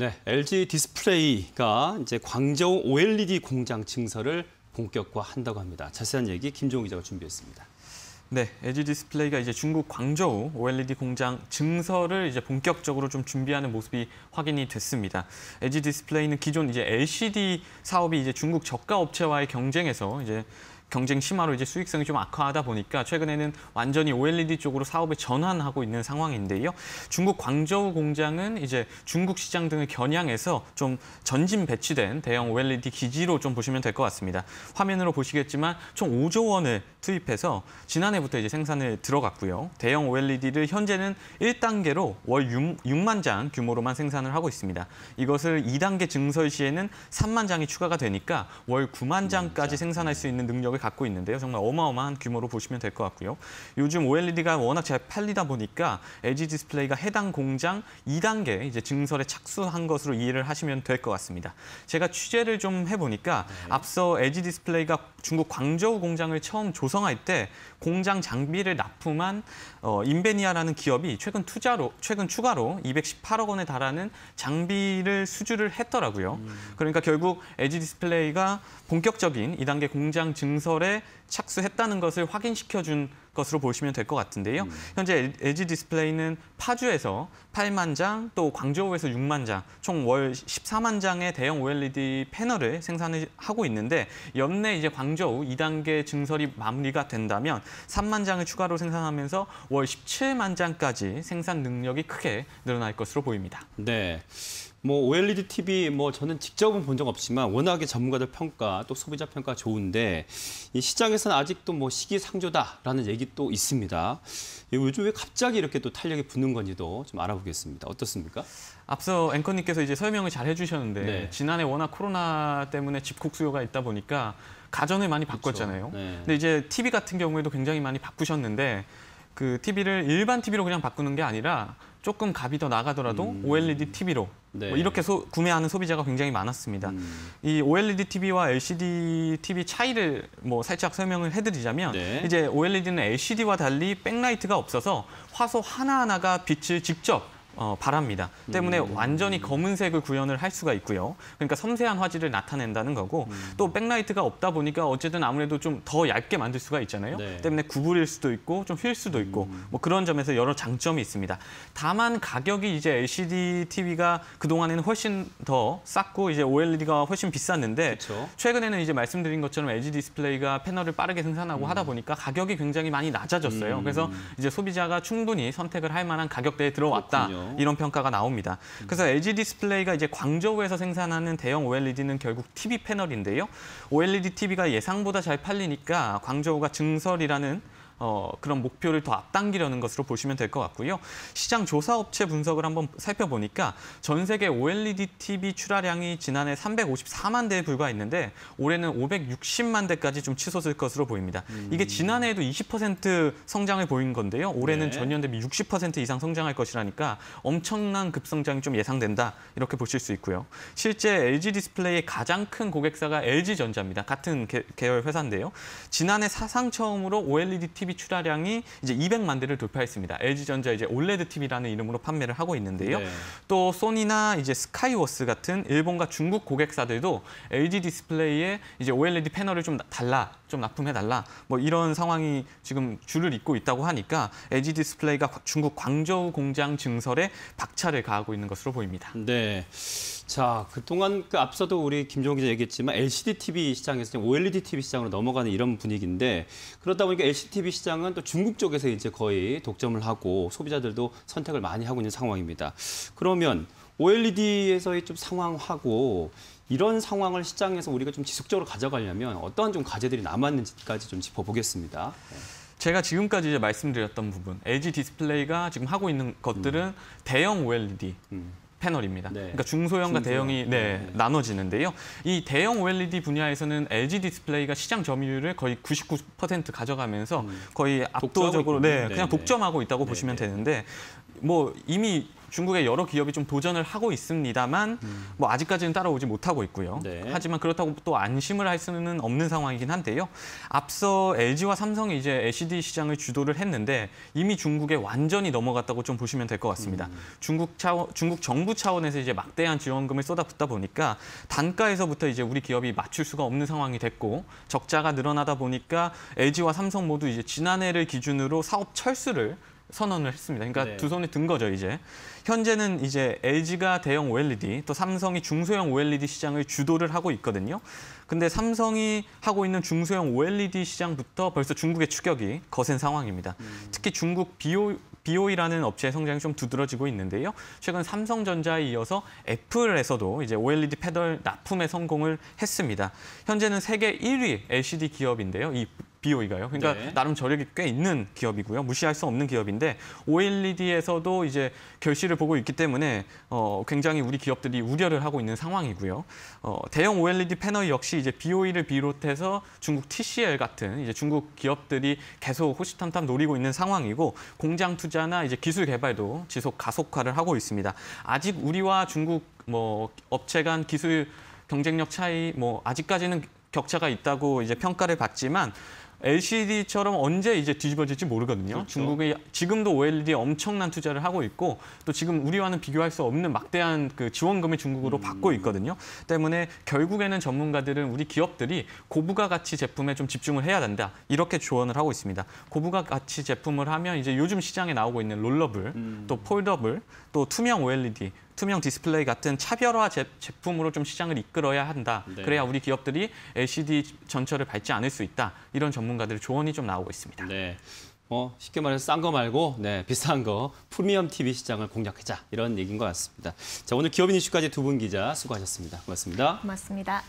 네, LG 디스플레이가 이제 광저우 OLED 공장 증설을 본격화한다고 합니다. 자세한 얘기 김종우 기자가 준비했습니다. 네, LG 디스플레이가 이제 중국 광저우 OLED 공장 증설을 이제 본격적으로 좀 준비하는 모습이 확인이 됐습니다. LG 디스플레이는 기존 이제 LCD 사업이 이제 중국 저가 업체와의 경쟁에서 이제 경쟁 심화로 이제 수익성이 좀 악화하다 보니까 최근에는 완전히 OLED 쪽으로 사업에 전환하고 있는 상황인데요. 중국 광저우 공장은 이제 중국 시장 등을 겨냥해서 좀 전진 배치된 대형 OLED 기지로 좀 보시면 될 것 같습니다. 화면으로 보시겠지만 총 5조 원을 투입해서 지난해부터 이제 생산을 들어갔고요. 대형 OLED를 현재는 1단계로 월 6, 만장 규모로만 생산을 하고 있습니다. 이것을 2단계 증설 시에는 3만 장이 추가가 되니까 월 9만 장까지 생산할 수 있는 능력을 갖고 있는데요. 정말 어마어마한 규모로 보시면 될 것 같고요. 요즘 OLED가 워낙 잘 팔리다 보니까 LG 디스플레이가 해당 공장 2단계 이제 증설에 착수한 것으로 이해를 하시면 될 것 같습니다. 제가 취재를 좀 해보니까 네. 앞서 LG 디스플레이가 중국 광저우 공장을 처음 조성할 때 공장 장비를 납품한 어, 인베니아라는 기업이 최근 투자로 최근 추가로 218억 원에 달하는 장비를 수주를 했더라고요. 음. 그러니까 결국 LG 디스플레이가 본격적인 2단계 공장 증설 시설에 착수했다는 것을 확인시켜준 것으로 보시면 될 것 같은데요. 음. 현재 LG 디스플레이는 파주에서 8만 장, 또 광저우에서 6만 장, 총 월 14만 장의 대형 OLED 패널을 생산하고 있는데 연내 이제 광저우 2단계 증설이 마무리가 된다면 3만 장을 추가로 생산하면서 월 17만 장까지 생산 능력이 크게 늘어날 것으로 보입니다. 네. 뭐 OLED TV 뭐 저는 직접은 본 적 없지만 워낙에 전문가들 평가 또 소비자 평가 좋은데 이 시장에서는 아직도 뭐 시기상조다라는 얘기도 또 있습니다. 예, 요즘 왜 갑자기 이렇게 또 탄력이 붙는 건지도 좀 알아보겠습니다. 어떻습니까? 앞서 앵커님께서 이제 설명을 잘 해주셨는데 네. 지난해 워낙 코로나 때문에 집콕 수요가 있다 보니까 가전을 많이 그렇죠. 바꿨잖아요. 그렇죠. 네. 근데 이제 TV 같은 경우에도 굉장히 많이 바꾸셨는데 그 TV를 일반 TV로 그냥 바꾸는 게 아니라 조금 값이 더 나가더라도 음. OLED TV로 네. 뭐 이렇게 소, 구매하는 소비자가 굉장히 많았습니다. 음. 이 OLED TV와 LCD TV 차이를 뭐 살짝 설명을 해드리자면 네. 이제 OLED는 LCD와 달리 백라이트가 없어서 화소 하나하나가 빛을 직접 어, 바랍니다. 때문에 음. 완전히 검은색을 구현을 할 수가 있고요. 그러니까 섬세한 화질을 나타낸다는 거고 음. 또 백라이트가 없다 보니까 어쨌든 아무래도 좀 더 얇게 만들 수가 있잖아요. 네. 때문에 구부릴 수도 있고 좀 휠 수도 음. 있고 뭐 그런 점에서 여러 장점이 있습니다. 다만 가격이 이제 LCD TV가 그동안에는 훨씬 더 쌌고 이제 OLED가 훨씬 비쌌는데 그쵸. 최근에는 이제 말씀드린 것처럼 LG 디스플레이가 패널을 빠르게 생산하고 음. 하다 보니까 가격이 굉장히 많이 낮아졌어요. 그래서 음. 이제 소비자가 충분히 선택을 할 만한 가격대에 들어왔다. 그렇군요. 그렇죠. 이런 평가가 나옵니다. 그래서 음. LG 디스플레이가 이제 광저우에서 생산하는 대형 OLED는 결국 TV 패널인데요. OLED TV가 예상보다 잘 팔리니까 광저우가 증설이라는 어, 그런 목표를 더 앞당기려는 것으로 보시면 될 것 같고요. 시장 조사업체 분석을 한번 살펴보니까 전 세계 OLED TV 출하량이 지난해 354만 대에 불과했는데 올해는 560만 대까지 좀 치솟을 것으로 보입니다. 음. 이게 지난해에도 20% 성장을 보인 건데요. 올해는 네. 전년 대비 60% 이상 성장할 것이라니까 엄청난 급성장이 좀 예상된다 이렇게 보실 수 있고요. 실제 LG 디스플레이의 가장 큰 고객사가 LG전자입니다. 같은 계열 회사인데요. 지난해 사상 처음으로 OLED TV TV 출하량이 이제 200만 대를 돌파했습니다. LG전자 이제 올레드 TV라는 이름으로 판매를 하고 있는데요. 네. 또 소니나 이제 스카이워스 같은 일본과 중국 고객사들도 LG 디스플레이에 이제 OLED 패널을 좀 달라, 좀 납품해 달라, 뭐 이런 상황이 지금 줄을 잇고 있다고 하니까 LG 디스플레이가 중국 광저우 공장 증설에 박차를 가하고 있는 것으로 보입니다. 네. 자, 그동안 그 앞서도 우리 김종 기자 얘기했지만 LCD TV 시장에서 OLED TV 시장으로 넘어가는 이런 분위기인데 그러다 보니까 LCD TV 시장은 또 중국 쪽에서 이제 거의 독점을 하고 소비자들도 선택을 많이 하고 있는 상황입니다. 그러면 OLED에서의 좀 상황하고 이런 상황을 시장에서 우리가 좀 지속적으로 가져가려면 어떠한 좀 과제들이 남았는지까지 좀 짚어보겠습니다. 제가 지금까지 이제 말씀드렸던 부분, LG 디스플레이가 지금 하고 있는 것들은 음. 대형 OLED, 음. 패널입니다. 네. 그러니까 중소형과 중소형. 대형이 네, 네, 나눠지는데요. 이 대형 OLED 분야에서는 LG 디스플레이가 시장 점유율을 거의 99% 가져가면서 음. 거의 압도적으로 네, 그냥 네. 독점하고 있다고 네, 보시면 네. 되는데 뭐 이미 중국의 여러 기업이 좀 도전을 하고 있습니다만 음. 뭐 아직까지는 따라오지 못하고 있고요. 네. 하지만 그렇다고 또 안심을 할 수는 없는 상황이긴 한데요. 앞서 LG와 삼성이 이제 LCD 시장을 주도를 했는데 이미 중국에 완전히 넘어갔다고 좀 보시면 될 것 같습니다. 음. 중국 차원, 중국 정부 차원에서 이제 막대한 지원금을 쏟아붓다 보니까 단가에서부터 이제 우리 기업이 맞출 수가 없는 상황이 됐고 적자가 늘어나다 보니까 LG와 삼성 모두 이제 지난해를 기준으로 사업 철수를 선언을 했습니다. 그러니까 네. 두 손이 든 거죠, 이제. 현재는 이제 LG가 대형 OLED, 또 삼성이 중소형 OLED 시장을 주도를 하고 있거든요. 근데 삼성이 하고 있는 중소형 OLED 시장부터 벌써 중국의 추격이 거센 상황입니다. 음. 특히 중국 비오 BO이라는 업체의 성장이 좀 두드러지고 있는데요. 최근 삼성전자에 이어서 애플에서도 이제 OLED 패널 납품에 성공을 했습니다. 현재는 세계 1위 LCD 기업인데요. 이 BOE가요. 그러니까 네. 나름 저력이 꽤 있는 기업이고요. 무시할 수 없는 기업인데 OLED에서도 이제 결실을 보고 있기 때문에 어, 굉장히 우리 기업들이 우려를 하고 있는 상황이고요. 어, 대형 OLED 패널 역시 이제 BOE를 비롯해서 중국 TCL 같은 이제 중국 기업들이 계속 호시탐탐 노리고 있는 상황이고 공장 투자나 이제 기술 개발도 지속 가속화를 하고 있습니다. 아직 우리와 중국 뭐 업체 간 기술 경쟁력 차이 뭐 아직까지는 격차가 있다고 이제 평가를 받지만 LCD처럼 언제 이제 뒤집어질지 모르거든요. 그렇죠. 중국이 지금도 OLED에 엄청난 투자를 하고 있고 또 지금 우리와는 비교할 수 없는 막대한 그 지원금을 중국으로 음. 받고 있거든요. 때문에 결국에는 전문가들은 우리 기업들이 고부가 가치 제품에 좀 집중을 해야 된다. 이렇게 조언을 하고 있습니다. 고부가 가치 제품을 하면 이제 요즘 시장에 나오고 있는 롤러블, 음. 또 폴더블, 또 투명 OLED 투명 디스플레이 같은 차별화 제, 제품으로 좀 시장을 이끌어야 한다. 네. 그래야 우리 기업들이 LCD 전철을 밟지 않을 수 있다. 이런 전문가들의 조언이 좀 나오고 있습니다. 네. 어, 쉽게 말해서 싼 거 말고 네, 비싼 거 프리미엄 TV 시장을 공략하자 이런 얘기인 것 같습니다. 자 오늘 기업인 이슈까지 두 분 기자 수고하셨습니다. 고맙습니다. 고맙습니다.